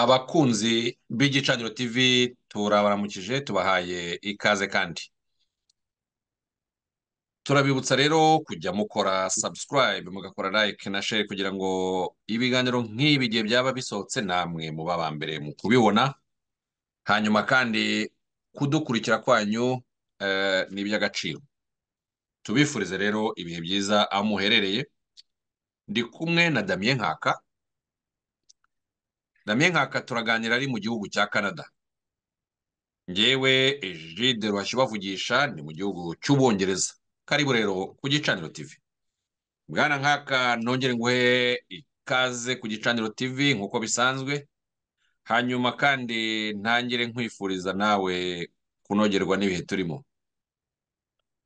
abakunzi b'igicaniro tv turabaramukije tubahaye ikaze kandi turabibutsa rero kujya mukora subscribe mugakora like na share kugira ngo ibiganiro nk'ibi gihe byaba bisohotse namwe muba aba mbere mu kubibona hanyuma kandi kudukurikira kwanyu eh, ni iby'agaciro tubifurize rero ibihe byiza aho muherereye ndi kumwe na damien nkaka damye nkaka turaganira ari mu gihugu cya canada ngewe jide ruhashya ubavugisha ni mu gihugu cy'ubwongereza karibu rero ku gicaniro TV bwana nkaka ntongere nguhe ikaze ku gicaniro TV nk'uko bisanzwe hanyuma kandi ntangire nkwifuriza nawe kunogerwa n'ibihe turimo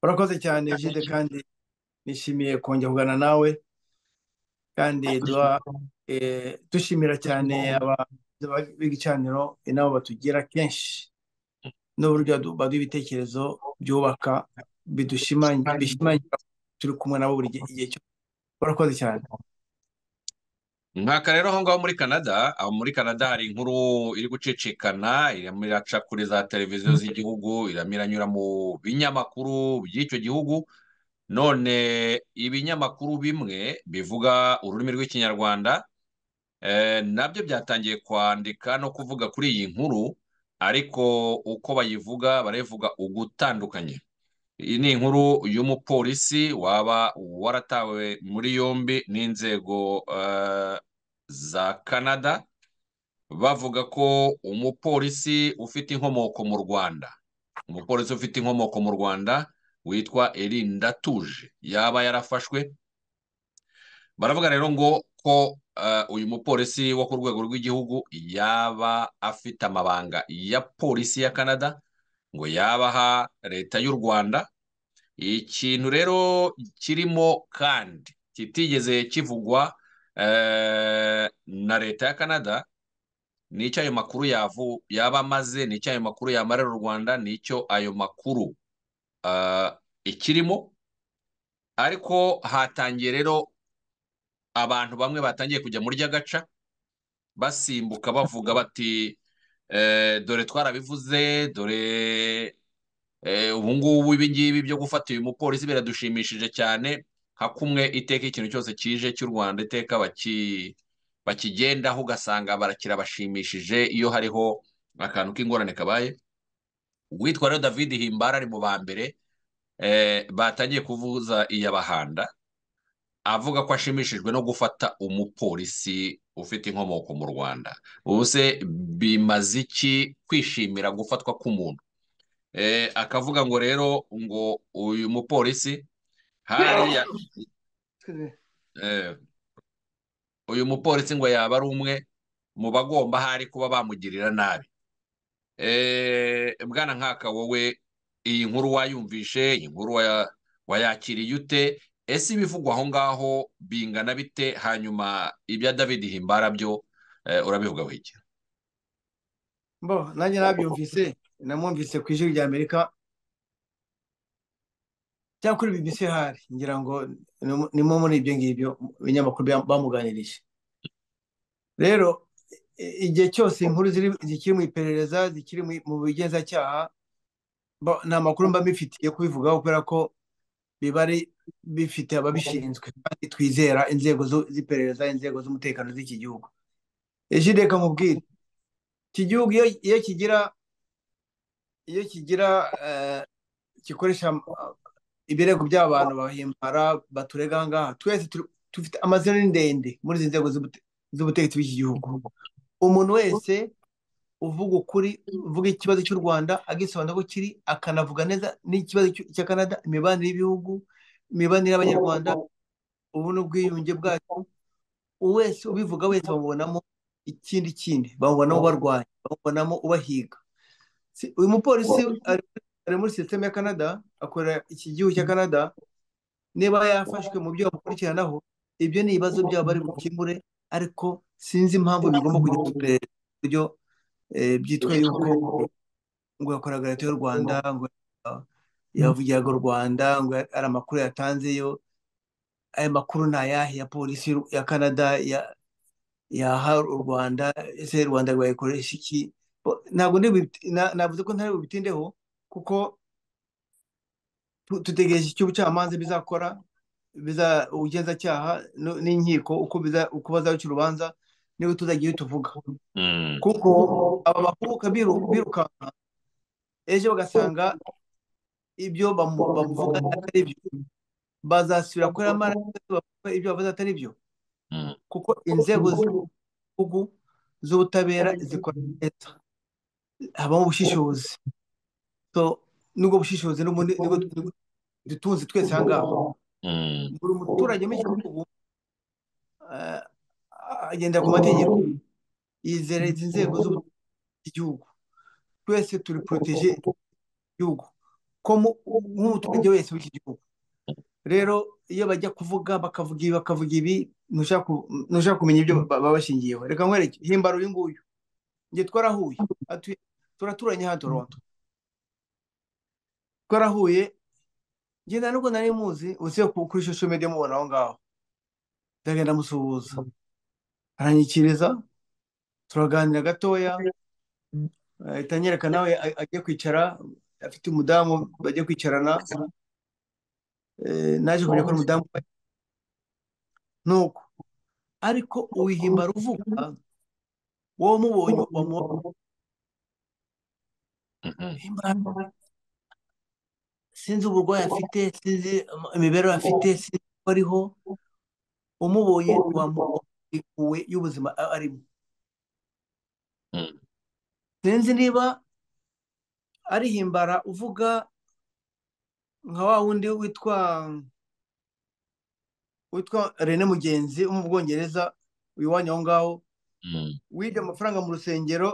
urakoze cyane jide kandi nishimiye kongera kugana nawe kandi eh, dushimira cyane b'igicaniro inama batugira kenshi n'uburyo baduha ibitekerezo byubaka bishimangira turi kumwe nabo buri gihe cyose barakoze cyane nkaka rero aho ngaho muri canada aho muri canada hari inkuru iri gucicikana iraca kuri za televiziyo z'igihugu iranyura mu binyamakuru by'icyo gihugu none ibinyamakuru bimwe bivuga ururimi rw'ikinyarwanda eh, nabyo byatangiye kwandika no kuvuga kuri iyi nkuru ariko uko bayivuga barayivuga ugutandukanye iyi ni inkuru y'umupolisi waba waratawe muri yombi n'inzego eh, za canada bavuga ko umupolisi ufite inkomoko mu rwanda umupolisi ufite inkomoko mu rwanda witwa erin ndatuje yaba yarafashwe baravuga rero ngo ko eh, uyu mupolisi wo ku rwego rw'igihugu yaba afite amabanga ya polisi ya canada ngo yabaha leta y'u rwanda ikintu rero kirimo kandi kitigeze kivugwa eh, na leta ya canada nicyo ayo makuru yaba amaze nicyo ayo makuru yamarira u rwanda nicyo ayo makuru Eh, ikirimo ariko hatangiye rero abantu bamwe batangiye kujya muri ry'agaca basimbuka bavuga bati eh, dore twarabivuze dore eh, ubungubu ibingibi byo gufata uyu mupolisi biradushimishije cyane hakumwe iteka ikintu cyose kije cy'u rwanda iteka bakigendaho ugasanga barakirabashimishije iyo hariho akantu k'ingorane kabaye uwitwa rero david himbara ari mu ba mbere eh, batangiye kuvuza iya bahanda avuga ko ashimishijwe no gufata umupolisi ufite inkomoko mu rwanda ubu se bimaze iki kwishimira gufatwa k'umuntu eh, akavuga ngo rero ngo uyu mupolisi hariya eh, uyu mupolisi ngo yaba ari umwe mu bagomba hari kuba bamugirira nabi eh mbwana nkaka wowe iyi nkuru wayumvishe iyi nkuru wayakiriye ute ese ibivugwa aho ngaho bingana bite hanyuma ibya david himbara byo eh, urabivuga wege mbo nanjye nabyumvise namwumvise ku ijwi rya amerika cyangwa kuri bbc hari ngira ngo nimo muri ibyo ngibyo ibinyamakuru bamuganirije rero igihe cyose inkuru zikiri mu iperereza zikiri mu bigezacyaha nta makuru mba bifitiye kubivugaho kubera ko biba ari bifite ababishinzwe kandi twizera inzego z'iperereza inzego z'umutekano z'iki gihugu reka mubwire iki gihugu iyo kigira iyo kigira eh, gikoresha eh, ibirego by'abantu bahimbara baturega aha ngaha twese dufite amazina ndende muri izi nzego z'ubutegetsi bw'iki gihugu umuntu wese uvuga ukuri uvuga ikibazo cy'u rwanda agisobanura ko kiri akanavuga neza n'ikibazo cya canada imibanire y'ibihugu imibanire y'abanyarwanda ubu ni ubwiyunge bwacu wese ubivuga wese bamubonamo ikindi kindi bamubonamo ubarwanya bamubonamo ubahiga uyu mupolisi ari muri sisiteme ya canada akorera iki gihugu cya canada niba yafashwe mu byo bamukurikiranaho ibyo ni ibibazo byabo bari bukemure ariko sinzi impamvu bigomba kujya ku buryo eh, byitwa yuko ngo yakoraga leta y'u rwanda ngo yavugiraga u rwanda ngo ari amakuru yatanzeyo aya makuru ni ayahe ya polisi ya canada yaha u rwanda ese u rwanda rwayikoresha iki ntabwo navuze ko ntari bubitindeho kuko dutegereje icyo ubucamanza bizakora ubugenzacyaha n'inkiko uko bazaca urubanza niwe tutagira tuvuga mm. kuko aba bakubuka birukanka ejo bagasanga ibyo bamuvuga atari byo bazasubira kuri amaraso ibyo bavuze atari byo mm. kuko inzego z'igihugu z'ubutabera zikora neza habamo ubushishozi n'ubwo bushishozi n'ubundi dutunze twese aha ngaha mm. buri muturage mu gihugu eh, agenda ku oh. mategeko yizera izi nzego z'igihugu twese turi poroteje igihugu nk'umuturage wese w'iki gihugu rero iyo bajya kuvuga bakavuga ibi bakavuga ibi ntushaka kumenya ibyo baba bashingiyeho reka nkwereke himbara uyu nguyu njye twarahuye turaturanye hano toronto twarahuye ngenda nubwo nari muzi uzi kuri social media mubona aho ngaho ndagenda musuhuza aranyikiriza turaganira gatoya ahita anyereka nawe ajya kwicara afite umudamu bajya kwicarana eh, naje kumenya ko ari umudamu nuko ariko uwihimba ruvuga wowe umubonye wamubonye mm-hmm. sinzi uburwayi afite sinzi imibereho afite sinzi ko ariho umubonye wamubonye ikuwe y'ubuzima arimo hmm. sinzi niba arihimbara uvuga nka wa wundi witwa witwa rene mugenzi wo mu bwongereza wiwanya aho ngaho hmm. wibye amafaranga mu rusengero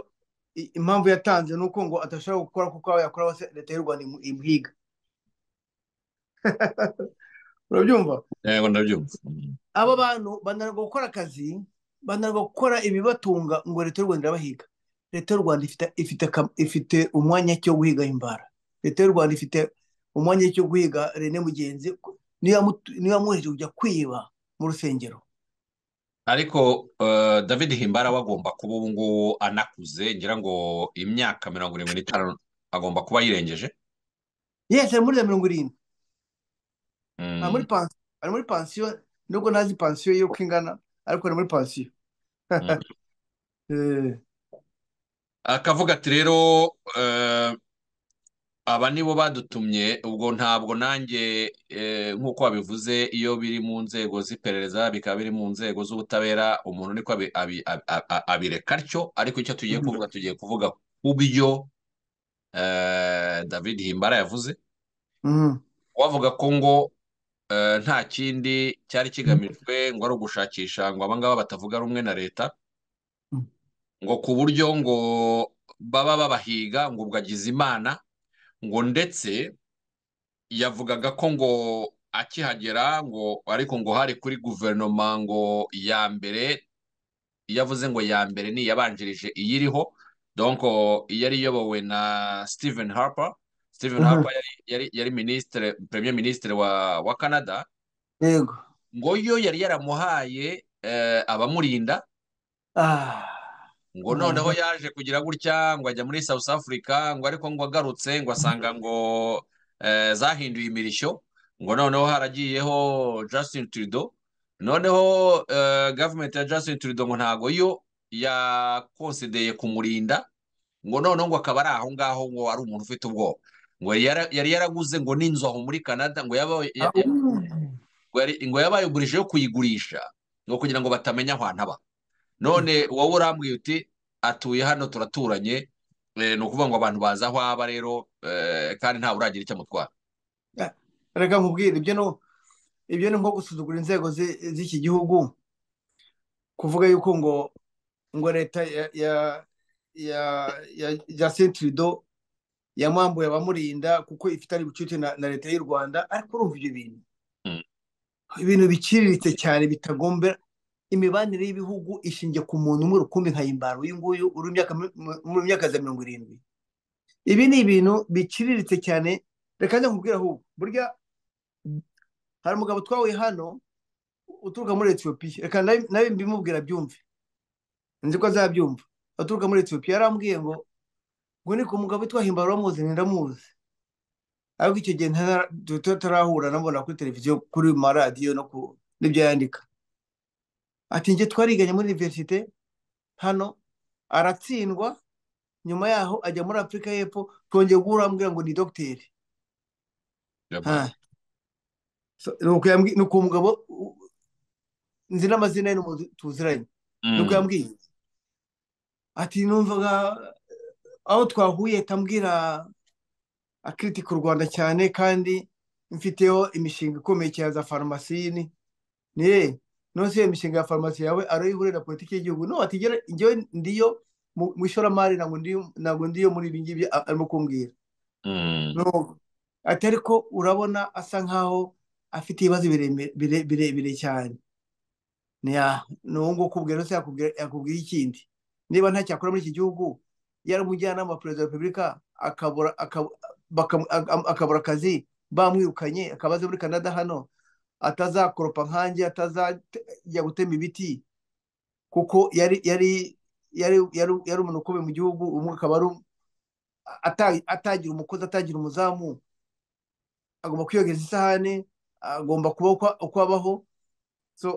impamvu yatanze ni uko ngo atashobora gukora kuko aho yakora leta y'u rwanda imuhiga urabyumva yego eh, ndabyumva abo bantu bananirwa gukora akazi bananirwa gukora ibibatunga ngo leta y'u rwanda irabahiga leta y'u rwanda ifite umwanya cyo guhiga imbara leta y'u rwanda ifite umwanya cyo guhiga rene mugenzi niba muheje kujya kwiba mu rusengero ariko eh, david himbara we agomba kuba ubu ngubu anakuze ngira ngo imyaka mirongo irindwi n'itanu agomba kuba yirengeje yesi muri mirongo irindwi muri mm. pansiyo ari muri pansiyo nubwo ntazi pansiyo y'uko ingana ariko ari muri pansiyo mm. akavuga eh. ati rero eh, aba nibo badutumye ubwo ntabwo nanjye nk'uko eh, wabivuze iyo biri mu nzego z'iperereza bikaba biri mu nzego z'ubutabera umuntu niko abireka atyo ariko icyo tugiye mm. kuvuga tugiye kuvuga ku byo david himbara yavuze wavuga ko ngo Eh, nta kindi cyari kigamijwe ngo ari ugushakisha ngo abangaba batavuga rumwe na leta hmm. ngo ku buryo ngo baba babahiga ngo ubwo agize imana ngo ndetse yavugaga ko ngo akihagera ngo ariko ngo hari kuri guverinoma ngo ya mbere yavuze ngo ya mbere ni iyabanjirije iyiriho donko iyo yari iyobowe na steven harper Stephen Harper yari yari minisitiri premier minisitiri wa wa Canada yego ngo yo yari yaramuhaye eh, abamurinda ah. ngo noneho yaje kugira gutya ngo ajya muri South Africa ngo ariko ngo agarutse ngo asanga ngo eh, zahinduye imirishyo ngo noneho haragiyeho Justin Trudeau noneho eh, gavumenti ya Justin Trudeau ngo ntago yo yakosideye kumurinda ngo noneho ngo akaba ari aho ngaho ngo ari umuntu ufite ubwoba ngo yari yaraguze ngo n'inzu aho muri canada ngo yaba yagurije yo kuyigurisha ngo kugira ngo batamenya aho ntaba none wowe urambwiye uti atuye hano turaturanye eh, ni ukuvuga ngo abantu bazi aho aba rero eh, kandi ntawe uragira icyo amutwara reka nkubwire ibyo ni nko gusuzugura inzego z'iki gihugu kuvuga yuko ngo ngo leta ya ya ya sentirido yamwambuye abamurinda kuko ifitanye ubucuti na leta y'u rwanda ariko urumva ibyo bintu hmm. ibintu biciriritse cyane bitagombera imibanire y'ibihugu ishingiye ku muntu umwe rukumbi nka yimbara uyu nguyu uri mu za mirongo irindwi ibi ni ibintu biciriritse cyane reka njya nkubwira ahubwo burya hari umugabo twahuye hano uturuka muri etiyopiya reka nawe mbimubwira byumve nzi ko azabyumva aturuka muri etiyopiya yarambwiye ngo ngo ni ku mugabo witwa uramuzi ndamuzi ariko icyo gihe tutarahura nabona kuri televiziyo kuri maradiyo no ku n'ibyo yandika ati njye twariganye muri iniverisite hano aratsindwa nyuma yaho ajya muri afurika y'epfo twongeye guhura ambwira ngo ni dogiteri ni uku mugabo nzi n'amazina ye tuziranye mm. ni uko ati numvaga aho twahuye tambwira akritika u rwanda cyane kandi mfiteho imishinga ikomeye cyane za farumasi niye nose iyo mishinga ya farumasi yawe ariyo ihurira politiki y'igihugu no watigera njyewe ndiyo mu ishoramari ntabwo ndiyo muri ibi ngibi arimo kumbwira mm. ati ariko urabona asa nkaho afite ibibazo birebire cyane ni uwo nguwo ukubwira yakubwira ikindi niba nta muri iki gihugu yari umujyanama perezida wa repubulika akabura akazi bamwirukanye akaba azi muri canada hano atazakoropa nkanjye atazajya gutema ibiti kuko yari yari yari yari umuntu ukomeye mu gihugu umwe akaba ari um, atagira umukozi atagira umuzamu agomba kwiyogeza isahani agomba kuba uko abaho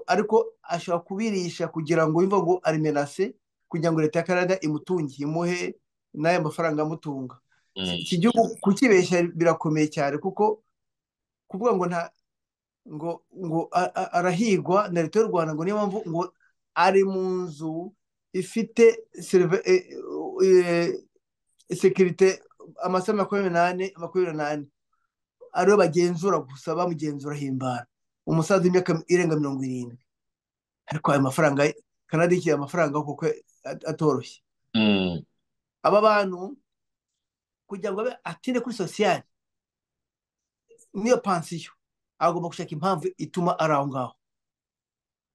ariko ashobora kubirisha kugira ngo yumve ngo ari menase kugira ngo leta ya canada imutunge imuhe n'aya mafaranga amutunga mm. iki gihugu kukibeshya birakomeye cyane kuko kuvuga ngo nta ngo ngo arahigwa na leta y'u rwanda ngo niyo mpamvu ngo ari mu nzu ifite sekirite e, e, e, amasaha makumyabiri n'ane makumyabiri n'ane ariyo bagenzura gusa bamugenzura himbara umusaza w'imyaka irenga mirongo irindwi ariko aya mafaranga kanadikira amafaranga kuko atoroshye hmm. aba bantu kugira ngo abe atinde kuri sosiyali niyo pansiyo agomba gushaka impamvu ituma ari aho ngaho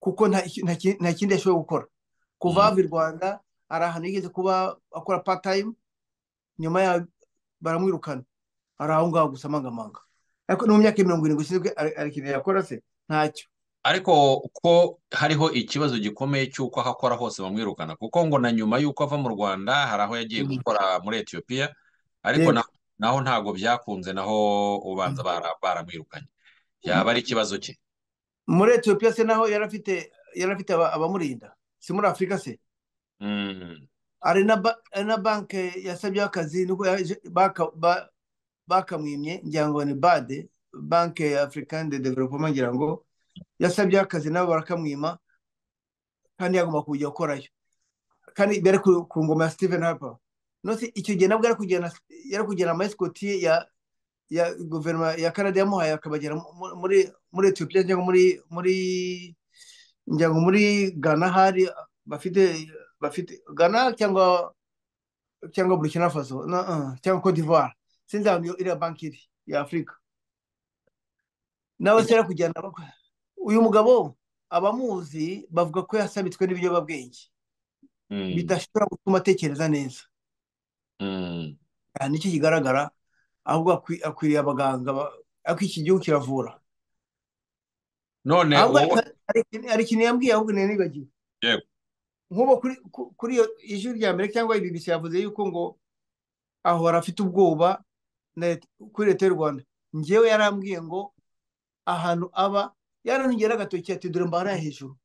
kuko nta kindi yashoboye gukora kuva hmm. hava i rwanda hari ahantu yigeze kuba akora patayimu nyuma yaho baramwirukana ari aho ngaho gusa amangamanga ariko no mu myaka mirongo irindwi ishinzwe ari ikintu yakora se ntacyo ariko ko hariho ikibazo gikomeye cy'uko aho akora hose bamwirukana kuko ngo na nyuma y'uko ava mu rwanda hari aho yagiye mm-hmm. gukora muri etiyopiya ariko naho ntabwo byakunze naho ubanza mm-hmm. baramwirukanye yaba ari ikibazo cye muri etiyopiya se naho yari afite yari afite abamurinda si muri afurika se hari mm-hmm. na banki yasabyeho akazi nubwo bakamwimye ngira ngo ni bade banki ya afurika de developoma ngira ngo yasabye akazi nabo barakamwima kandi yagomba kujya gukorayo kandi bari ku ngoma ya steven harper icyo gihe nabwo yari kugena amasikoti ya guverinoma ya canada yamuhaye akabagera muri etiyopiya cyangwa muri muri ngira ngo muri gana hari bafite bafite gana cyangwa cyangwa burkina faso uh, cyangwa cote d'ivoire sinzi ahantu iriya banki iri ya afurika nawe se yari kujyana uyu mugabo abamuzi bavuga ko yasabitswe n'ibiyobyabwenge hmm. bidashobora gutuma atekereza neza hmm. nicyo kigaragara ahubwo akwiriye abaganga ariko iki gihugu kiravura none hari ikintu yambwiye ahubwo nibagiwe nk'ubu kuri iyo ijwi rya mbere cyangwa ibi yavuze yuko ngo ahora afite ubwoba kuri leta y'u rwanda ngewe yarambwiye ngo ahantu aba yaranongera agatoki ati dore mbara hejuru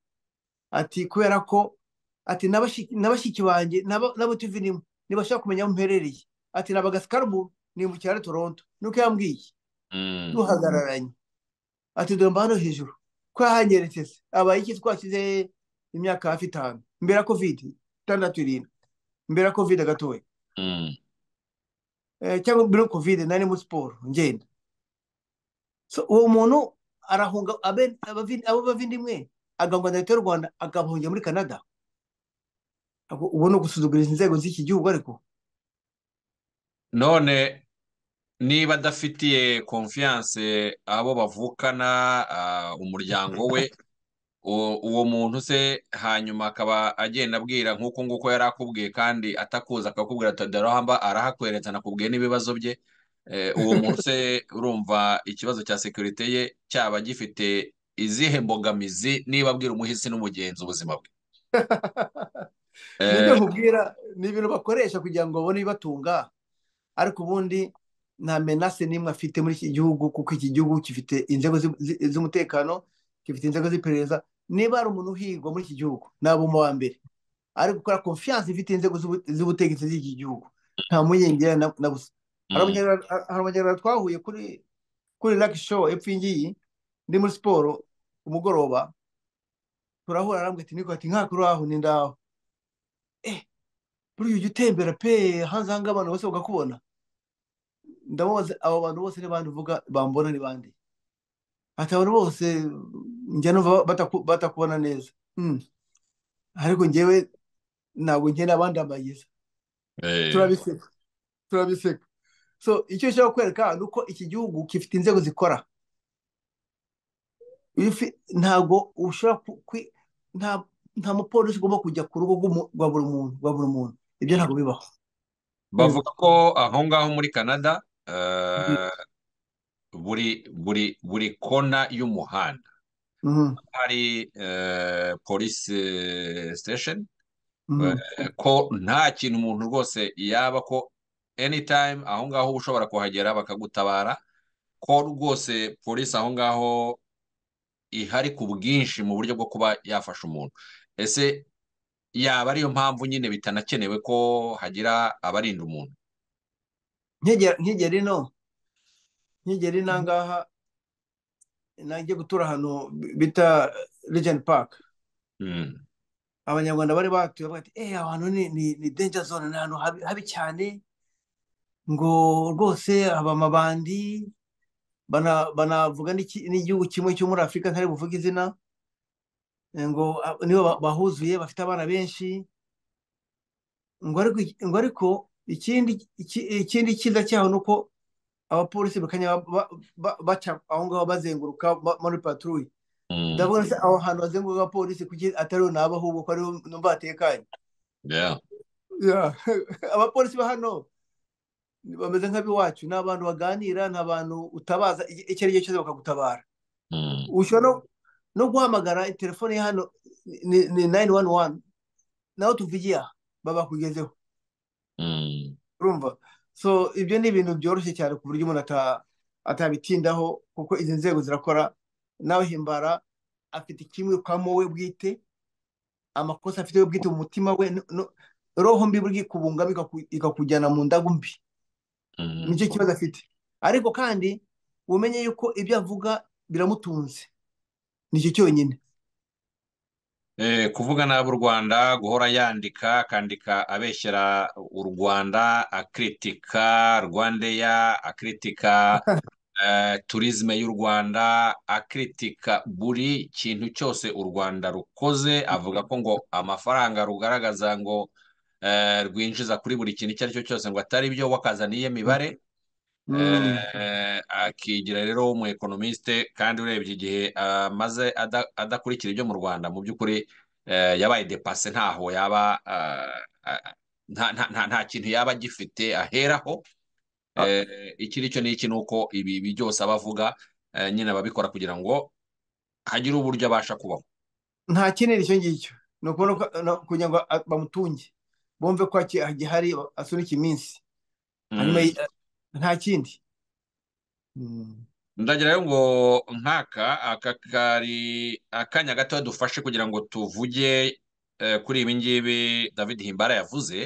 ati kubera ko ati n'abashyiki banjye nabo tuvi nimo ntibashaka kumenya aho mperereye ati naba gasikarubu ni mu cyaro toronto nuko yambwiye mm. duhagararanye ati dore mbara hejuru ko yahanyeretse se abaye iki twashyize imyaka hafi itanu mbere ya kovide itandatu irindwi mbere ya kovide gatoya mm. eh, cyangwa mbere ya kovide nari muri siporo ngenda uwo muntu arahunga abo bavindimwe agahunga leta y'u rwanda agahungira muri canada ubona ni inzego z'iki gihugu ariko none niba adafitiye konfiyanse abo bavukana ah, umuryango we uwo muntu se hanyuma akaba agenda abwira nk'uko nguko yari akubwiye kandi atakuza akakubwira ati darahamba anakubwiye n'ibibazo bye Eh, uwo munsi urumva ikibazo cya sekirite ye cyaba gifite izihe mbogamizi niba abwira umuhisi n'umugenzi ubuzima bwe ni ibintu bakoresha kugira ngo babone ibibatunga ariko ubundi nta menase n'imwe afite muri iki gihugu kuko iki gihugu gifite inzego z'umutekano gifite inzego z'iperereza niba ari umuntu uhigwa muri iki gihugu ntabuma wa mbere ari gukora konfiyanse ifite inzego z'ubutegetsi z'iki gihugu nta muyengera na gusa hari abanyarwanda mm. twahuye kuri kuri raki showu epfo ngiyi ndi muri siporo umugoroba turahura arambwira ati niko ati nkakuru aho ni ndaho eh buriya ujya utembera pe hanze aha abantu bose bagakubona ndababaza abo bantu bose ni n'abandi uvuga bambona ni bandi ati bose njya numva batakubona neza hmm. ariko njyewe ntabwo nkenera abandi amagiza eh. turabiseka turabiseka so icyo ushobora kwereka ni uko iki gihugu gifite inzego zikora ntabwo ushobora nta mupolisi ugomba kujya ku rugo rwa buri muntu rwa buri muntu ibyo ntabwo bibaho bavuga ko aho ngaho muri canada mm-hmm. eh, buri buri buri kona y'umuhanda mm-hmm. hari eh, polisi sitesheni mm-hmm. ko nta kintu umuntu rwose yaba ko anytime aho ngaho ushobora kuhagera bakagutabara ko rwose polisi aho ngaho ihari ku bwinshi mu buryo bwo kuba yafasha umuntu ese yaba ariyo mpamvu nyine bitanakenewe ko hagira abarinda umuntu nkigeri no nkigeri nangaha najya gutura ahantu bita legend park hmm. abanyarwanda bari batuye bati eee eh, ahantu ni ni denja zone ni ahantu habi cyane ngo rwose aba amabandi banavuga n'igihugu kimwe cyo muri afurika ntari buvuge izina ngo nibo bahuzuye bafite abana benshi ngo ariko ikindi cyiza cyaho ni uko abapolisi bakanya baca aho ngaho bazenguruka muri paturuye mm. ndabona aho hantu hazenguruka abapolisi kuki atariho ni ahubwo ko ariho numva hatekanye abapolisi ba hano bameze nk'ab'iwacu ni abantu baganira ni abantu utabaza icyo ari cyo cyose bakagutabara hmm. ushobora no guhamagara telefone hano ni nayini wani wani nawe tuvugiye aha babakugezeho hmm. urumva so ibyo ni ibintu byoroshye cyane ku buryo umuntu atabitindaho kuko izi nzego zirakora nawe himbara afite kimwe we bwite amakosa afite we bwite mu mutima we roho mbi burya ikubungamo ikakujyana mu ndagu mbi Eh, nicyo kibazo afite ariko kandi umenye yuko ibyo avuga biramutunze nicyo cyonyine eh, kuvuga nabi u rwanda guhora yandika akandika abeshyira u rwanda akritika rwandeya akritika eh, turizme y'u rwanda akritika buri kintu cyose u rwanda rukoze avuga ko ngo amafaranga rugaragaza ngo Eh, rwinjiza kuri buri kintu icyo ari cyo cyose ngo atari byo wakazana mibare hmm. eh, akigira rero w'umu kandi urebye igihe eh, amaze adakurikira ibyo mu rwanda mu by'ukuri yabaye depase ntaho yaba nta kintu yaba agifite aheraho ah. iki ni cyo n'iki ni uko ibi byose aba avuga nyine ababikora kugira ngo hagire uburyo abasha kubaho nta kinini icyo ngicyo ni ukugira ngo ah, bamutunge bumve ko gihari asunika iminsi mm. eh, nta kindi mm. ndagira ngo nk'aka aka kari akanya gato dufashe kugira ngo tuvuge eh, kuri ibi ngibi david himbara yavuze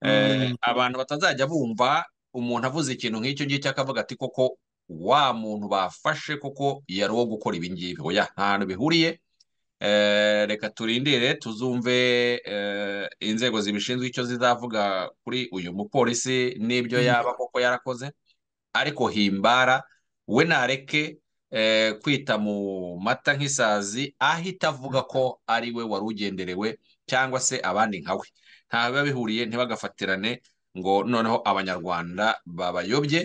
eh, mm. abantu batazajya bumva umuntu avuze ikintu nk'icyo ngicyo akavuga ati koko wa muntu bafashe kuko yari uwo gukora ibi ngibi oya ahantu bihuriye Eh, reka turindire tuzumve eh, inzego zibishinzwe icyo zizavuga kuri uyu mupolisi n'ibyo mm. yaba koko yarakoze ariko himbara we nareke eh, kwita mu mata nk'isazi ahita avuga ko ari we wari ugenderewe cyangwa se abandi nka we ntabiba bihuriye ntibagafatirane ngo noneho abanyarwanda babayobye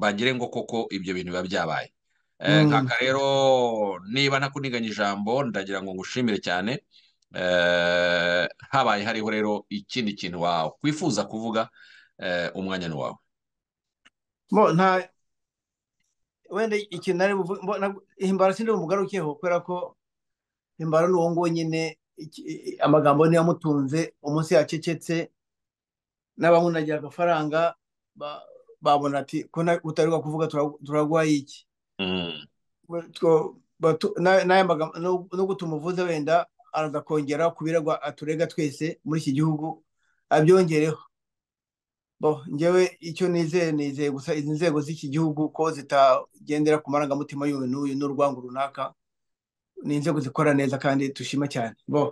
bagire ngo koko ibyo bintu biba byabaye nkaka eh, mm. rero niba nakuniganya ijambo ndagira ngo ngushimire cyane eh, habaye hariho rero ikindi kintu wawe wakwifuza kuvuga eh, umwanya ni wawe wenda ikintu nari mbona himbara sindi bumugarukeho kubera ko himbara ni uwo nguwo nyine amagambo niyo amutunze umunsi yacecetse n'abamunagira agafaranga babona ati ko utari kuvuga turaguha iki Mm. no gutuma umuvuza wenda araza kongera ku birego aturega twese muri iki gihugu abyongereho ngewe icyo nizeye nizeye gusa izi nzego z'iki gihugu ko zitagendera ku marangamutima y'uyu n'uyu n'urwango runaka ni inzego zikora neza kandi dushima cyane bo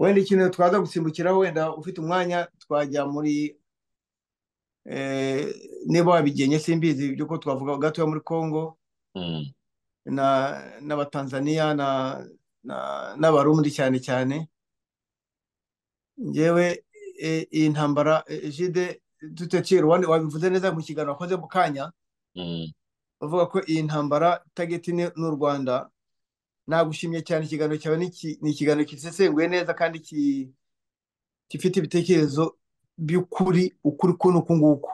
wenda ikintu twaza gusimbukiraho wenda ufite umwanya twajya muri eh, niba wabigenye simbizi by'uko twavuga gatoya muri congo Mm. na n'abatanzaniya n'abarundi cyane cyane ngewe e, iyi ntambara jide e, dutekera wabivuze neza mu kiganiro wakoze mu kanya mm. bavuga ko iyi ntambara tageti n'u rwanda nagushimye cyane ikiganiro cyawe ni ikiganiro gisesenguye neza kandi gifite ibitekerezo by'ukuri ukuri ko k'uku nguku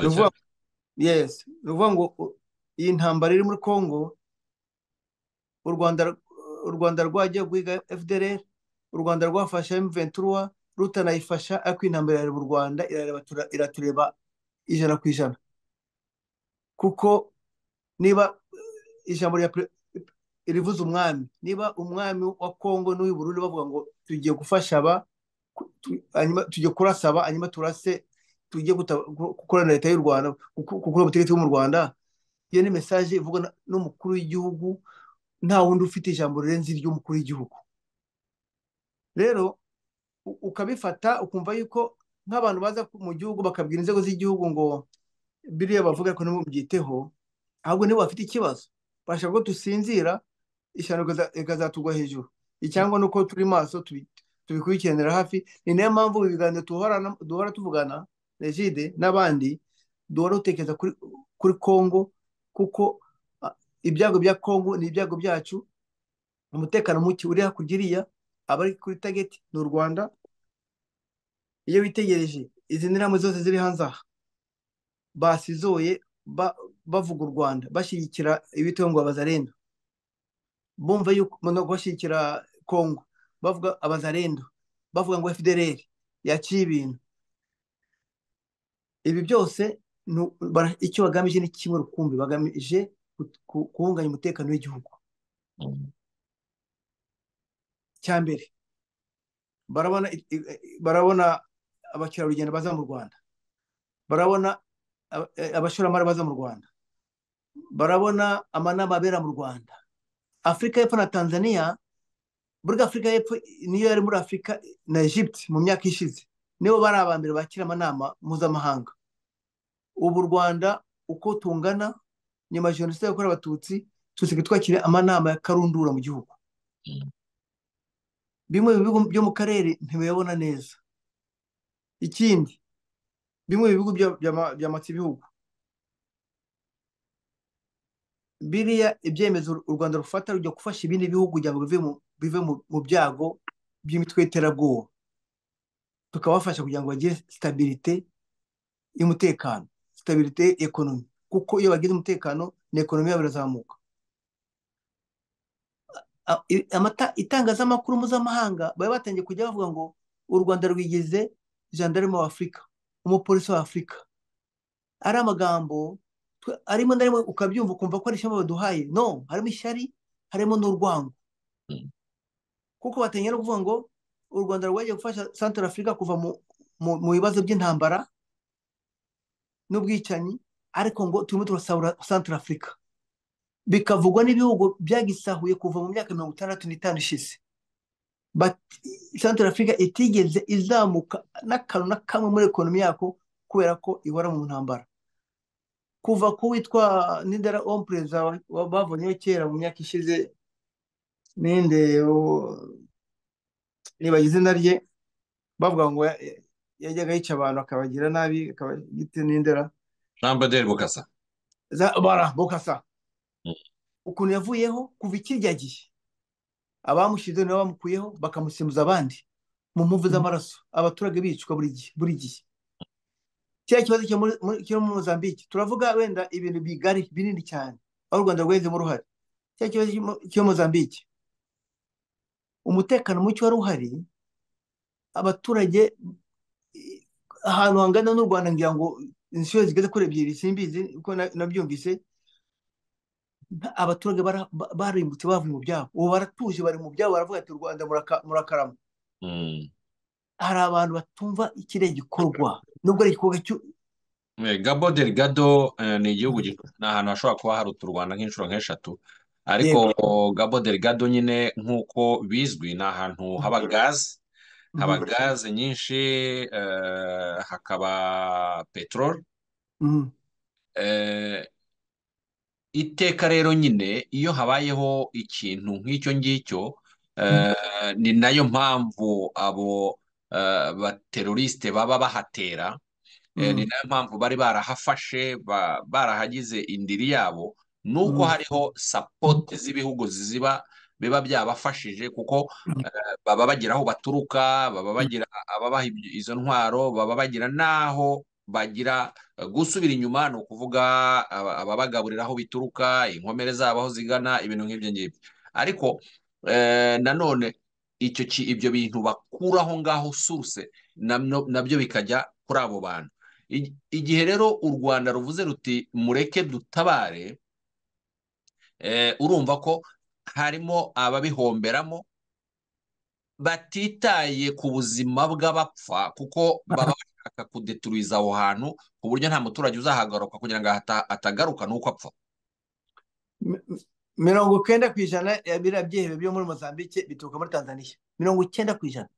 ni ukuvuga ngo iyi ntambara iri muri congo u rwanda u rwanda rwajya guhiga fdr u rwanda rwafasha emuventura rutanayifasha ariko intambara irareba u rwanda iratureba ijana ku ijana kuko niba ijambo rivuze umwami niba umwami wa congo n'uw'i burundi bavuga ngo tugiye gufasha aba tugiye kurasa aba hanyuma turase tugiye gukorana leta y'u rwanda gukora ubutegetsi bwo mu rwanda iyo ni mesaje ivugwa n'umukuru w'igihugu nta wundi ufite ijambo rirenze ry’umukuru w'igihugu rero ukabifata ukumva yuko nk'abantu baza mu gihugu bakabwira inzego z'igihugu ngo biriya bavuga ko ntimubyiteho ahubwo nibo bafite ikibazo bashaka ko dusinzira ishyano rikazatugwa hejuru cyangwa nuko turi maso tubikurikiranira hafi ni nayo mpamvu ibi biganiro duhora tuvugana regide n'abandi duhora dutekereza kuri kongo kuko ibyago bya kongo ni ibyago byacu umutekano muke uri hakurya iriya abari kuri tageti ni u rwanda iyo witegereje izi nama zose ziri hanze aha basizoye bavuga u rwanda bashyigikira ibitego ngo abazarendo bumva yuko bashyigikira kongo bavuga abazarendo bavuga ngo fdr yaciye ibintu ibi byose icyo bagamije ni kimwe rukumbi bagamije guhunganya umutekano w'igihugu cya mbere barabona barabona abakerarugendo baza mu rwanda barabona e, abashoramari baza mu rwanda barabona amanama abera mu rwanda afurika y'epfo na tanzania muri afurika y'epfo niyo yari muri afurika na Egypt mu myaka ishize nibo bari mbere bakira amanama mpuzamahanga ubu u rwanda uko tungana nyuma jenoside yakorewe abatutsi tuseke twakira amanama ya karundura mu gihugu bimwe mu bigo byo mu karere ntibiyabona neza ikindi bimwe mu bigo byamatse ibihugu biriya ibyemezo u rwanda rufata rujya gufasha ibindi bihugu kugira ngo bive mu byago by'imitwe y'iterabwoba tukabafasha kugira ngo bagire sitabirite y'umutekano sitabirite ekonomi kuko iyo bagize umutekano ni ekonomi yabo irazamuka itangazamakuru mpuzamahanga baba batangiye kujya bavuga ngo u rwanda rwigize jandaruma wa afurika umupolisi wa afurika ari amagambo arimo na rimwe ukabyumva ukumva ko ari ishema baduhaye no harimo ishyari harimo n'urwango hmm. kuko batangira kuvuga ngo u rwanda rwagiye gufasha santara afurika kuva mu bibazo by'intambara n'ubwicanyi ariko ngo turimo turasahura santara afurika bikavugwa n'ibihugu byagisahuye kuva mu myaka mirongo itandatu n'itanu ishize santara afurika itigeze izamuka n'akantu na kamwe muri ekonomi yako kubera ko ihora mu ntambara kuva ku witwa nidera omu perezida bavunyeho kera mu myaka ishize ninde nibagize izina rye bavuga ngo yajyaga yica abantu akabagira nabi akaba n'indera rambaderi bukasa bara bukasa mm. ukuntu yavuyeho kuva ikirya gihe abamushyize nibo bamukuyeho bakamusimbuza abandi mu mpuvu mm. z'amaraso abaturage bicwa buri gihe kiriya kibazo kiri muri mozambique turavuga wenda ibintu bigari binini cyane aho u rwanda rwagezemo uruhare kiriya kibazo kiri mozambique umutekano muke wari uhari abaturage ahantu hangana n'u rwanda ngira ngo inshuro zigeze kuri ebyiri simbizi kuko nabyumvise abaturage barimbutse bavuye mu byabo ubu baratuje bari mu byabo baravuga ati u rwanda murakarama hmm. hari abantu batumva ikiriya gikorwa nubwo ari igikorwa eh, gabo derigado eh, ni igihugu ni ahantu hashobora kuba haruta u rwanda nk'inshuro nk'eshatu ariko gabo derigado nyine nk'uko bizwi ni ahantu haba gaze haba gaze nyinshi eh, hakaba peteroli eh, iteka rero nyine iyo habayeho ikintu nk'icyo ngicyo eh, ni nayo mpamvu abo baterorisite baba bahatera ni nayo mpamvu bari barahafashe barahagize indiri yabo nuko hariho sapoti z'ibihugu ziziba biba byabafashije kuko mm. eh, baba bagira aho baturuka baba mm. bagira ababaha izo ntwaro baba bagira n'aho bagira eh, gusubira inyuma ni ukuvuga ababagaburira aho bituruka inkomere zabo aho zigana ibintu nk'ibyo ngibyo ariko eh, nanone icyo ibyo bintu bakuraho ngaho suruse nabyo bikajya kuri abo bantu igihe rero u rwanda ruvuze ruti mureke dutabare urumva ko harimo ababihomberamo batitaye ku buzima bw'abapfa kuko baba bashaka kudeturiza aho hantu ku buryo nta muturage uzahagaruka kugira ngo atagaruka n'uko apfa mirongo icyenda ku ijana ya biriya byihebe byo muri mozambique bituruka muri tanzania mirongo icyenda ku ijana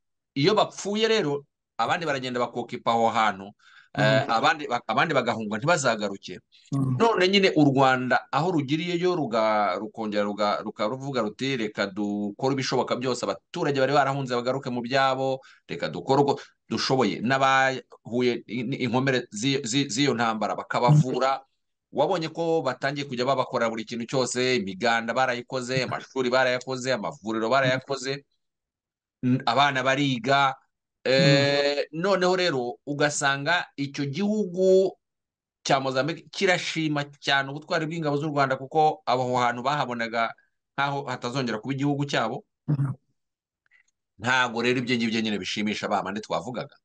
iyo bapfuye rero abandi baragenda bakokipa aho hantu Eh, mm. abandi abandi bagahungwa ntibazagaruke mm. none nyine u rwanda aho rugiriyeyo rukongera ruvuga ruti reka dukore ibishoboka byose abaturage bari barahunze bagaruke mu byabo reka dukore uko dushoboye n'abahuye inkomere z'iyo ntambara bakabavura wabonye ko batangiye kujya babakora buri kintu cyose imiganda barayikoze amashuri barayakoze amavuriro barayakoze abana bariga Mm. Eh, noneho rero ugasanga icyo gihugu cya Mozambique kirashima cyane ubutwari bw'ingabo z'u rwanda kuko aho hantu bahabonaga nk'aho hatazongera kuba igihugu cyabo mm. ntabwo rero ibyo ngibyo nyine bishimisha abana twavugaga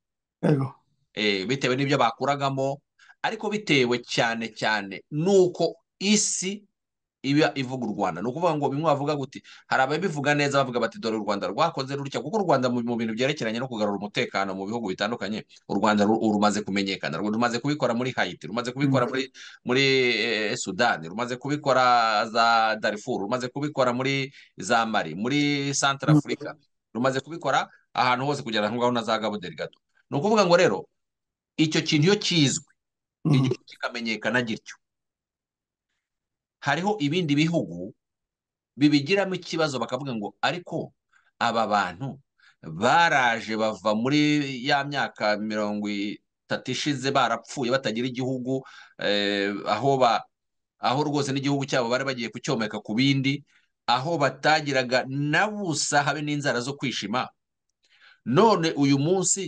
eh, bitewe n'ibyo bakuragamo ariko bitewe cyane cyane Nuko isi iba ivuga u rwanda ni ukuvuga ngo bimwe bavuga guti hari ababivuga neza bavuga bati dore u rwanda rwakoze rutya kuko u rwanda mu bintu byerekeranye no kugarura umutekano mu bihugu bitandukanye u rwanda rumaze kumenyekana rumaze kubikora muri hayiti rumaze kubikora mm. muri muri eh, eh, sudani rumaze kubikora za darifuru rumaze kubikora muri za mari muri santara mm. afurika rumaze kubikora ahantu hose kugira aho ngaho na za gabo derigato ni ukuvuga ngo rero icyo kintu iyo kizwi mm. kikamenyekana gityo hariho ibindi bihugu bibigiramo ikibazo bakavuga ngo ariko aba bantu baraje bava muri ya myaka mirongo itatu ishize barapfuye batagira igihugu eh, aho ba aho rwose n'igihugu cyabo bari bagiye kucyomeka ku bindi aho batagiraga na busa habe n'inzara zo kwishima none uyu munsi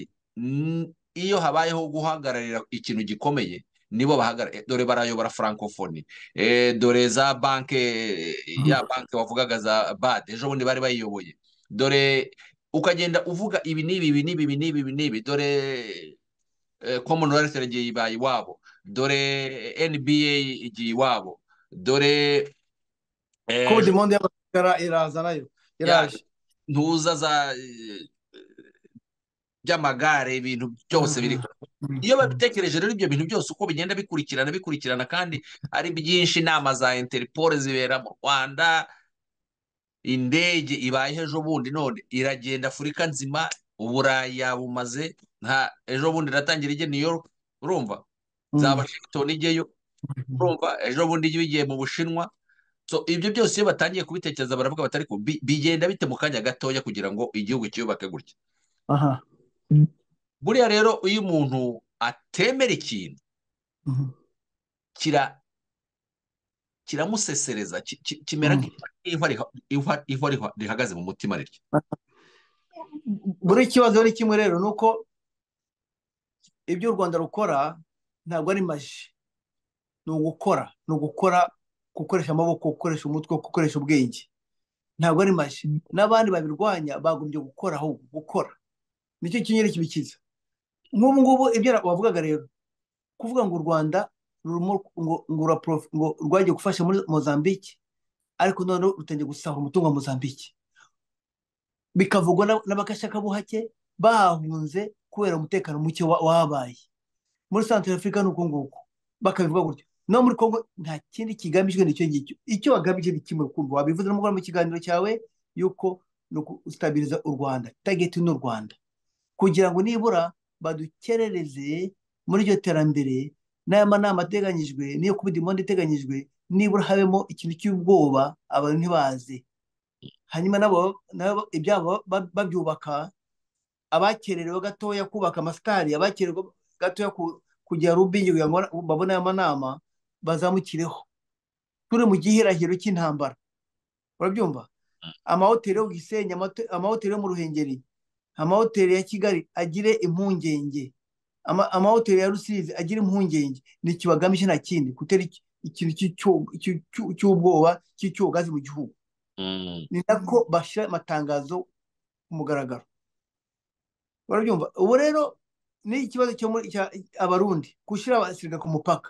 iyo habayeho guhagararira ikintu gikomeye nibo bahagarara eh, dore barayobora furankofoni eh, dore za banki eh, ya mm-hmm. banki wavugaga za bade ejo bundi bari bayiyoboye dore ukagenda uvuga ibi n'ibi ibi n'ibi ibi n'ibi n'ibi dore commonwealth igiye ibaye iwabo dore nba igiye iwabo dore kode monde y'abasigara iraza nayo iraje ntuza za by'amagare ibintu byose biri mm-hmm. iyo babitekereje rero ibyo bintu byose uko bigenda bikurikirana bikurikirana kandi ari byinshi inama za interipol zibera mu rwanda indege ibaye ejo bundi none iragenda afurika nzima uburayi yabumaze nta ejo bundi iratangira ijya new york urumva za mm-hmm. washington ijyayo mm-hmm. urumva ejo bundi ijya igiye mu bushinwa ibyo byose iyo batangiye kubitekereza baravuga batari ko bigenda bite mu kanya gatoya kugira ngo igihugu cyiyubake gutya aha buriya rero iyo umuntu atemera ikintu mm-hmm. kiramusesereza kimera mm. nk'iva rihagaze mu mutima riryo buri kibazo ni kimwe rero ni uko ibyo u rwanda rukora ntabwo ari maji ni ugukora ni ugukora gukoresha amaboko gukoresha umutwe gukoresha ubwenge ntabwo ari maji mm. n'abandi babirwanya bagombye gukora ahubwo gukora nicyo kinyenyeri kibikiza nk'ubu ngubu ibyo wavugaga rero kuvuga ngo u rwanda ngo rwagiye gufasha muri mozambique ariko noneho rutangiye gusahura umutungo wa mozambique bikavugwa n'abakashakabuhake bahahunze kubera umutekano muke wabaye muri santire afurika ni uko nguko bakabivuga gutyo no muri congo nta kindi kigamijwe n'icyo ngicyo icyo wagamije ni kimwe kumva wabivuze n'umugore mu kiganiro cyawe yuko ni ugusitabiriza u rwanda tageti ni u rwanda kugira ngo nibura badukerereze muri iryo terambere n'aya manama ateganyijwe n'iyo kuba idimoni iteganyijwe nibura habemo ikintu cy'ubwoba abantu ntibaze hanyuma nabo ibyabo babyubaka abakererewe gatoya kubaka amasitari abakererewe gatoya kujya rubingi kugira ngo babone aya manama bazamukireho turi mu gihirahiro cy'intambara urabyumva mm. amahoteli yo mu amahoteli yo mu ruhengeri amahoteli ya kigali agire impungenge amahoteli ya rusizi agira impungenge nicyo bagamije nta kindi gutera ikintu cy'ubwoba cy'icyogazi mu gihugu mm. ni nako bashyira amatangazo ku mugaragaro barabyumva ubu rero ni ikibazo cyo muri abarundi gushyira abasirikare ku mupaka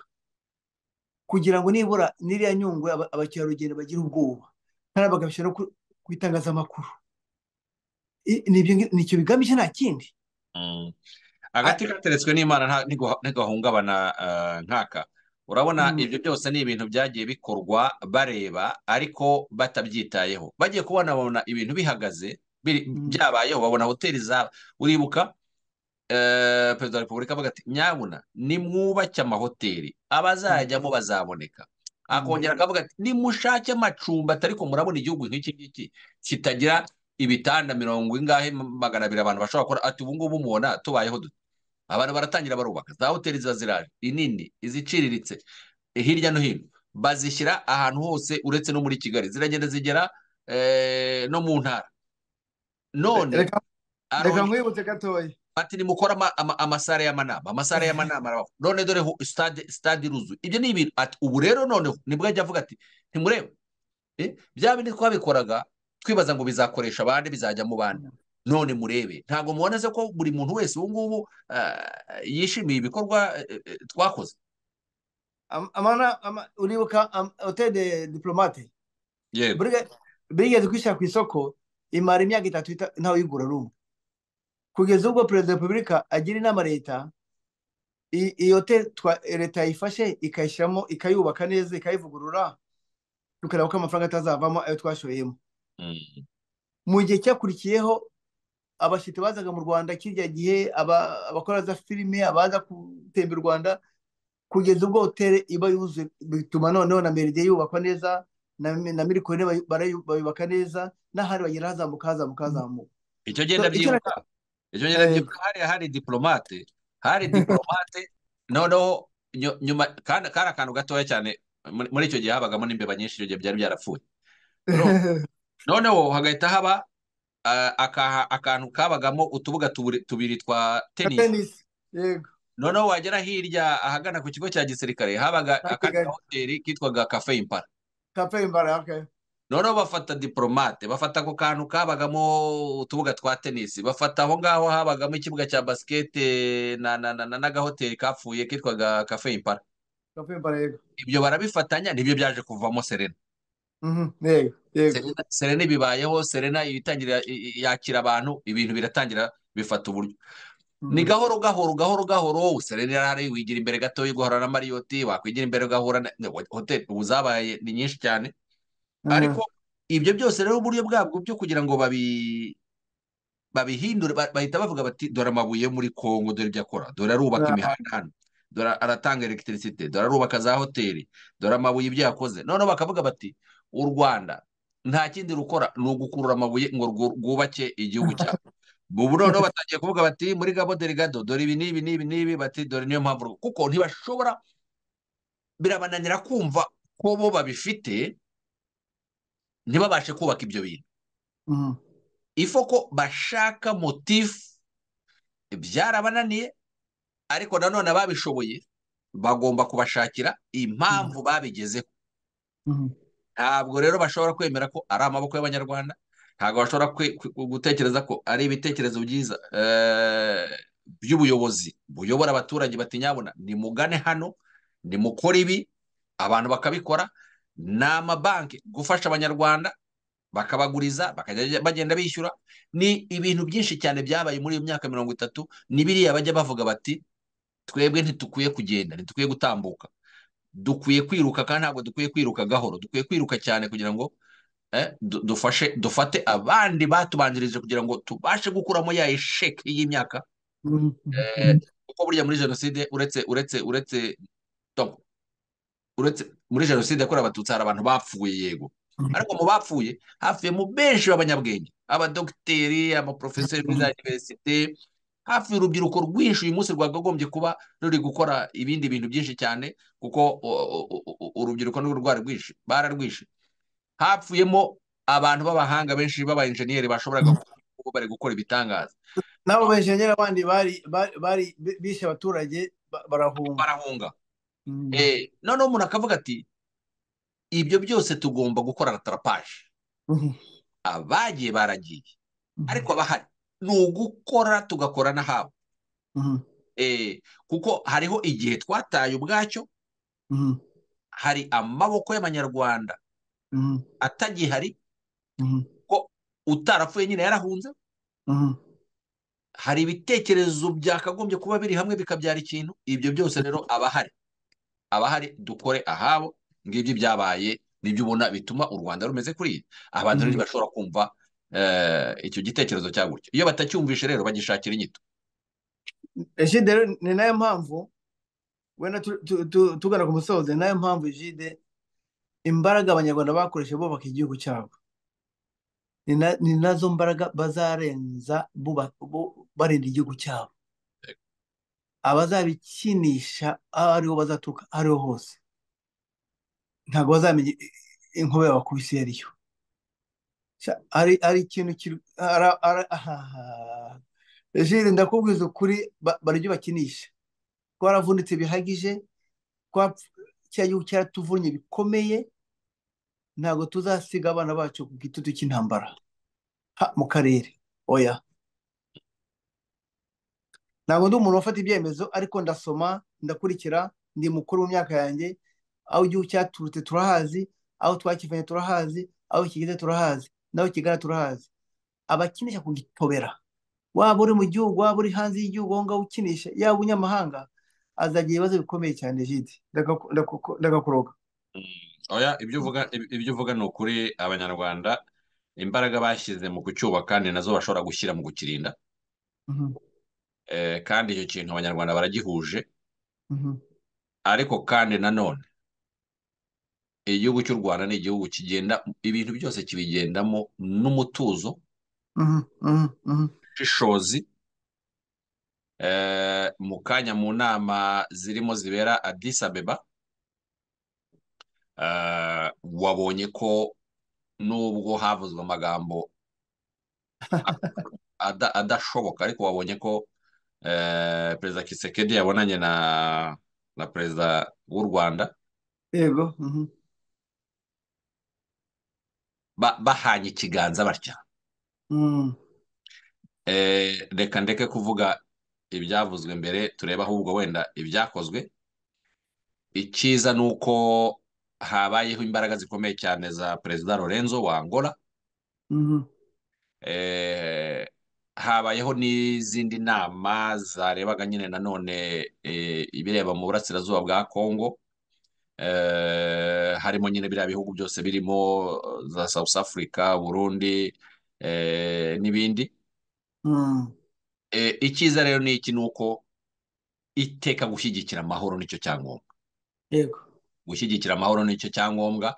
kugira ngo nibura n'iriya nyungwe abakerarugendo bagire ubwoba kandi bagashyira no ku itangazamakuru ni icyo bigamije nta kindi mm. agati kateretswe n'imana ntigahungabana eh, nkaka urabona mm. ibyo byose ni ibintu byagiye bikorwa bareba ariko batabyitayeho bagiye kubona babona ibintu bihagaze mm. byabayeho babona hoteli za uribuka eh, perezida wa repubulika avuga ati nyabuna nimwubake amahoteli abazajyamo bazaboneka akongera akavuga ati nimushake amacumbi atari ko murabona igihugu nk'iki ngiki kitagira ibitanda mirongo ingahe magana abiri abantu bashobora gukora ati ubu ngubu mubona tubayeho dute abantu baratangira barubaka za hoteli ziba ziraje inini iziciriritse eh, hirya no hino bazishyira ahantu hose uretse no muri kigali ziragenda zigera eh, no mu ntara none reka nkwibutse gatoya ati nimukore amasare y'amanama amasare y'amanama none dore sitade sitade iruzuye ibyo ni ibintu ati ubu rero noneho nibwo ajya avuga ati ntimurebe eh, bya bindi twabikoraga twibaza ngo bizakoresha abandi bizajya mu bandi none murebe ntabwo mubona se ko buri muntu wese ubu ngubu eh, yishimiye ibikorwa eh, eh, twakoze uribuka hoteli diporomate yego kwishyira ku isoko imara imyaka itatu ntawe uyigura rumwe kugeza ubwo perezida wa repubulika agira inama leta iyi leta yayifashe ikayishyiramo ikayubaka neza ikayivugurura tukareba ko amafaranga atazavamo ayo twashoyemo Mm. mu gihe cyakurikiyeho abashyitsi bazaga mu rwanda kirya gihe abakora za filime abaza gutemba u rwanda kugeza ubwo hoteli iba yuzuye bituma noneho na meridiye yubakwa neza na mirikoni bayubaka neza n'ahandi bagera hazamuka hazamuka mm. hazamuka icyo ngenda byibuka icyo ngenda eh. byibuka hariya hari diporomate hari diporomate noneho nyuma kari akantu gatoya cyane muri icyo gihe habagamo n'imbeba nyinshi icyo gihe byari byarapfuye noneho hagahita haba akantu kabagamo utubuga tubiri twa tenisi noneho wagera hirya ahagana ku kigo cya gisirikare habaga akahoteli kitwaga kafe impara kafe impara noneho bafata diporomate bafata ako kantu kabagamo utubuga twa tenisi bafata aho ngaho habagamo ikibuga cya basikete n'agahoteli kapfuye kitwaga kafe impara ibyo barabifatanya nibyo byaje kuvamo serena Mm-hmm. serena ibibayeho serena ibitangira yakira abantu ibintu biratangira bifata uburyo mm-hmm. ni gahoro gahoro gahoro gahoro serena irahari wigira imbere gato ugahura na mariyoti wakwigira imbere ugahura na hoteli ubu zabaye ni nyinshi cyane mm-hmm. ariko ibyo byose rero uburyo bwabwo byo kugira ngo babi babihindure bahita bavuga bati dore amabuye muri kongo dore ibyo akora dore arubaka imihanda hano dore aratanga elegitirisite dore arubaka za hoteli dore amabuye ibyo yakoze noneho bakavuga bati u rwanda nta kindi rukora ni ugukurura amabuye ngo rwubake igihugu cyabo ubu noneho batangiye kuvuga bati muri gabo derigado dore ibi n'ibi n'ibi n'ibi bati dore niyo mpamvu kuko ntibashobora birabananira kumva ko bo babifite ntibabashe kubaka ibyo bintu mm-hmm. ifoko bashaka motifu byarabananiye ariko nanone babishoboye bagomba kubashakira impamvu mm-hmm. babigezeho mm-hmm. ntabwo rero bashobora kwemera ko ari amaboko y'abanyarwanda ntabwo bashobora gutekereza ko ari ibitekerezo byiza eh, by'ubuyobozi buyobora abaturage batinyabona mugane hano ni mukora ibi abantu bakabikora ni amabanki gufasha abanyarwanda bakabaguriza bakajya bagenda bishyura ni ibintu byinshi cyane byabaye muri iyo myaka mirongo itatu ni biriya bajya bavuga bati twebwe ntitukwiye kugenda ntitukwiye gutambuka dukwiye kwiruka kandi ntabwo dukwiye kwiruka gahoro dukwiye kwiruka cyane kugira ngo eh, dufashe dufate abandi batubanjirije kugira ngo tubashe gukuramo ya esheke y'imyaka eh, kuko burya muri jenoside uretse uretse uretse uretse muri jenoside yakorewe abatutsi hari abantu bapfuye yego ariko mu bapfuye mu benshi b'abanyabwenge abadogiteri amaprofesori b'univerisite hafi urubyiruko rwinshi uyu munsi rwagombye kuba ruri gukora ibindi bintu byinshi cyane kuko urubyiruko ni rwari rwinshi bararwishe hapfuyemo abantu b'abahanga benshi b'aba enjeniyeri bashoboraga mm. kuba bari gukora ibitangaza n'abo benjeniyeri abandi bari bari bishe abaturage barahunga barahunga mm. eh, noneho umuntu akavuga ati ibyo byose tugomba gukora ratarapaje mm-hmm. abagiye baragiye mm-hmm. ariko abahari ni ugukora tugakora n'ahabo mm-hmm. eh, kuko hariho igihe twataye ubwacyo mm-hmm. hari amaboko y'amanyarwanda mm-hmm. atagihari ko utarapfuye nyine yarahunze hari ibitekerezo byakagombye kuba biri hamwe bikabyara ikintu ibyo byose rero abahari abahari dukore ahabo ngibyo byabaye nibyo ubona bituma u rwanda rumeze kuri abantu rero bashobora kumva icyo gitekerezo cya gutyo iyo batacyumvishe rero bagishakira inyito ejide ni nayo mpamvu wenda tugana ku musozo ni nayo mpamvu ejide imbaraga abanyarwanda bakoresheje bubaka igihugu cyabo ni nazo mbaraga bazarenza barinda igihugu cyabo abazabikinisha aho ariho bazatuka aho ariho hose ntabwo bazamenya inkuba bakubise ariyo ari ari ikintu e, jire ndakubwiza ukuri baryo bakinisha twaravunitse bihagije kwa igihugu cyaratuvunnye bikomeye ntabwo tuzasiga abana bacu ku gitutu cy'intambara mu karere oya ntabwo ndi umuntu wafata ibyemezo ariko ndasoma ndakurikira ndi mukuru mu myaka yanjye aho igihugu cyaturutse turahazi aho twakivanye turahazi aho kigeze turahazi nawe kigali turahazi abakinisha kugitobera waba uri mu gihugu waba uri hanze y'igihugu aho ngaho ukinisha yaba unyamahanga azagira ibibazo bikomeye cyane jide ndagakuroga mm, oya ibyo uvuga ni ukuri abanyarwanda imbaraga bashyize mu kucyubaka kandi nazo bashobora gushyira mu gukirinda mm-hmm. eh, kandi icyo kintu abanyarwanda baragihuje mm-hmm. ariko kandi nanone igihugu cy'u rwanda ni igihugu kigenda ibintu byose kibigendamo n'umutuzo ubushishozi mm-hmm, mm-hmm, mm-hmm. eh, mu kanya mu nama zirimo zibera adisabeba eh, wabonye ko nubwo havuzwe amagambo adashoboka ariko wabonye ko eh, perezida kisekedi yabonanye na perezida w'u rwanda yego bahanye ikiganza batya hmm. eh, reka ndeke kuvuga ibyavuzwe mbere tureba ahubwo wenda ibyakozwe icyiza ni uko habayeho imbaraga zikomeye cyane za perezida lorenzo wa angola mm-hmm. eh, habayeho n'izindi nama zarebaga nyine nanone eh, ibireba mu burasirazuba bwa Congo eh harimo nyine biriya bihugu byose birimo eh, za south africa burundi eh, n'ibindi hmm. eh, icyiza rero ni iki ni uko iteka gushyigikira amahoro nicyo cyangombwa yego gushyigikira amahoro nicyo cyangombwa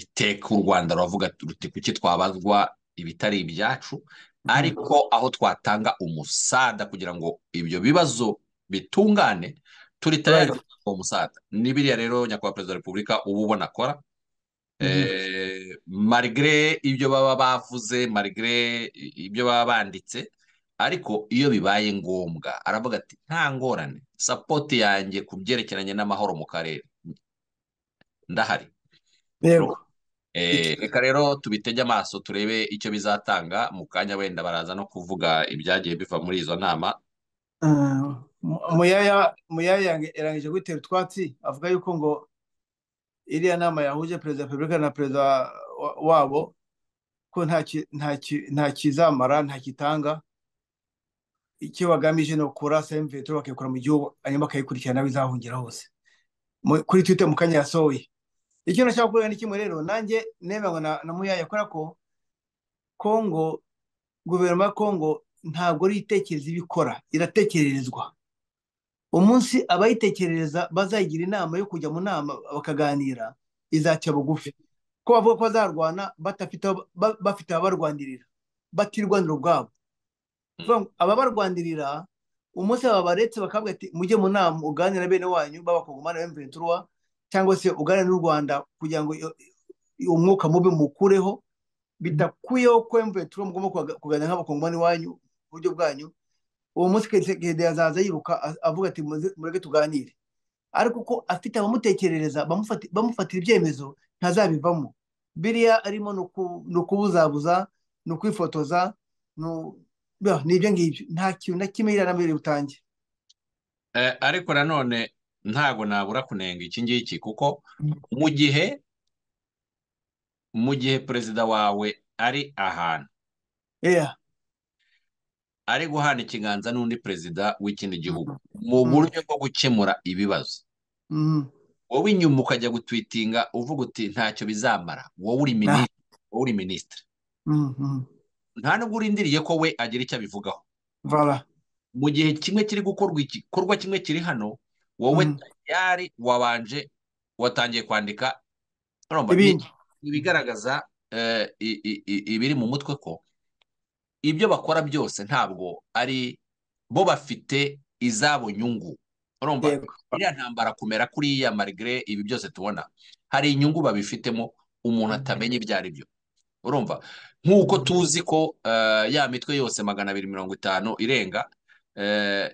iteka u rwanda ruravuga ruti kuki twabazwa ibitari ibyacu hmm. ariko aho twatanga umusada kugira ngo ibyo bibazo bitungane turi tayari uwo musaza ni rero nyakubahwa perezida wa repubulika uba ubona akora eh, marigre ibyo baba bavuze marigre ibyo baba banditse ariko iyo bibaye ngombwa aravuga ati ah, nta ngorane sapoti yanjye ku byerekeranye n'amahoro mu karere ndahari reka eh, rero tubitege amaso turebe icyo bizatanga mu kanya wenda baraza no kuvuga ibyagiye biva muri izo nama muyaya muyaya irangije gutera utwatsi avuga yuko ngo iriya nama yahuje perezida wa repubulika na perezida wabo ko nta kizamara nta kitanga icyo bagamije ni ukura semu vetero mu gihugu hanyuma bakayikurikirana bizahungira hose kuri twite mu kanya yasohoye icyo nashaka kubera ni kimwe rero nanjye nemba na muyaya akora ko kongo guverinoma ya kongo ntabwo ari itekereza ibikora iratekererezwa umunsi abayitekerereza bazayigira inama yo kujya mu nama bakaganira izaca bugufi ko bavuga ko bazarwana bafite ababarwanirira batirwanira ubwabo hmm. ababarwandirira umunsi babaretse bakabwira ati mujye mu nama uganira bene wanyu b'abakongomani b'imventurwa cyangwa se uganira n'u rwanda kugira ngo umwuka mubi mukureho bidakuyeho ko emventurwa mugomba kuganira nk'abakongomani wanyu mu buryo bwanyu uwo munsi kede yazaza yiruka avuga ati mureke tuganire ariko ko afite abamutekerereza bamufatira ibyemezo ntazabivamo biriya arimo ni ukubuzabuza ni ukwifotoza ni ibyo ngibyo nta kintu na kimwe yari butangiye eh, ariko nanone ntabwo nabura kunenga iki ngiki kuko mm. mu gihe mu gihe perezida wawe ari ahantu ari guhana ikiganza n'undi perezida w'ikindi mm-hmm. gihugu mu mm-hmm. buryo bwo gukemura ibibazo mm-hmm. wowe inyuma ukajya gutwitinga uvuga uti ntacyo bizamara wowe uri ah. minisitiri uri minisitiri nta nubwo urindiriye ko we agira icyo abivugaho mu gihe kimwe kiri gukorwa igikorwa kimwe kiri hano wowe yari wabanje watangiye kwandika ibigaragaza eh, ibiri mu mutwe ko ibyo bakora byose ntabwo ari bo bafite izabo nyungu urumva iriya ntambara kumera kuriya marigre ibi byose tubona hari inyungu babifitemo umuntu atamenya ibyo ari byo urumva nk'uko tuzi ko eh, ya mitwe yose magana abiri mirongo itanu irenga eh,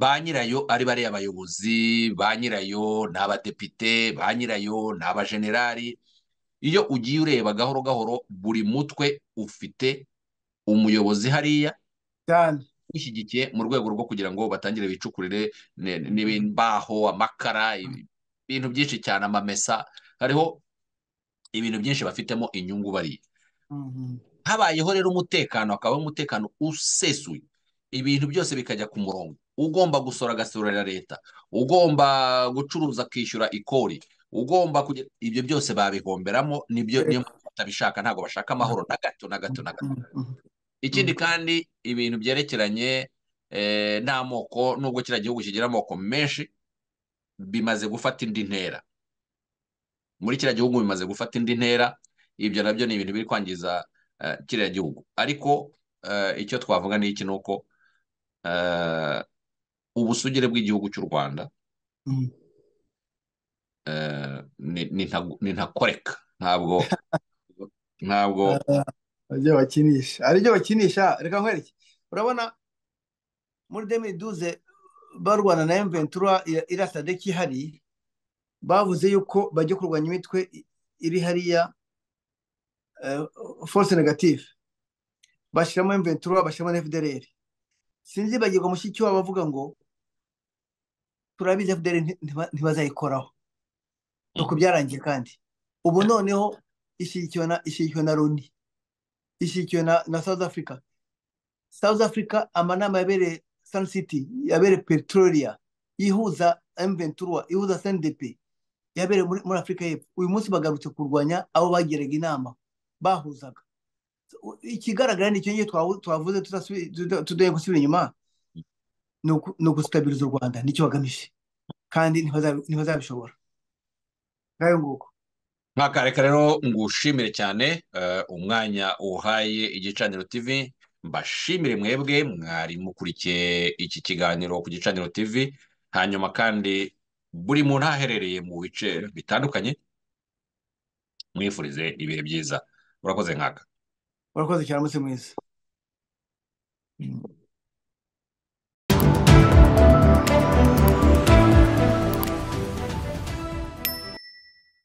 ba nyirayo ari bariya bayobozi ba nyirayo ni abadepite ba nyirayo ni abajenerali iyo ugiye ureba gahoro gahoro buri mutwe ufite umuyobozi hariya cyane ushyigikiye mu rwego rwo kugira ngo batangire bicukurire n'imbaho amakara ibintu byinshi cyane amamesa hariho ibintu byinshi bafitemo inyungu bariya mm-hmm. habayeho rero umutekano akaba umutekano usesuye ibintu byose bikajya ku murongo ugomba gusora agasorera leta ugomba gucuruza akishyura ikori ugomba ibyo byose babihomberamo nibyo niyo batabishaka ntabwo bashaka amahoro mm-hmm. na gato na gato na gato mm-hmm. ikindi mm-hmm. kandi ibintu byerekeranye eh, n'amoko nubwo kiriya gihugu kigira amoko menshi bimaze gufata indi ntera muri kiriya gihugu bimaze gufata indi ntera ibyo nabyo ni ibintu biri kwangiza eh, kiriya gihugu ariko eh, icyo twavuga ni iki ni uko ubusugire bw'igihugu cy'u rwanda mm. ni ntakoreka ntabwo ntabwo ah, ibyo bakinisha hari ibyo bakinisha reka nkwereke urabona muri demiduze barwana na emventura irasadeki ihari bavuze yuko bajya kurwanya imitwe iri hariya eh, force negative bashyiramo emventura bashyiramo na fdrr sinzibagirwa mushyiki wabo avuga ngo turabizi fdrr ntibazayikoraho nuko byarangiye kandi ubu noneho ishi na, ishi na Loni ishi na, na South Africa South Africa amanama yabereye Sun City yabereye Pretoria ihuza m ihuza CNDP yabereye muri, muri Afurika y'Epfo uyu munsi bagarutse kurwanya abo bageraga inama bahuzaga ikigaragara nicyo nyine twavuze tudeye gusubira inyuma ni ugusitabiriza u rwanda nicyo bagamije kandi ntibazabishobora ngayo nguko nkakareka rero ngushimire cyane eh, umwanya uhaye igicaniro tv mbashimire mwebwe mwari mukurikiye iki kiganiro ku gicaniro tv hanyuma kandi buri muntu aherereye mu bice bitandukanye mwifurize ibihe byiza urakoze nkaka urakoze cyane mwiza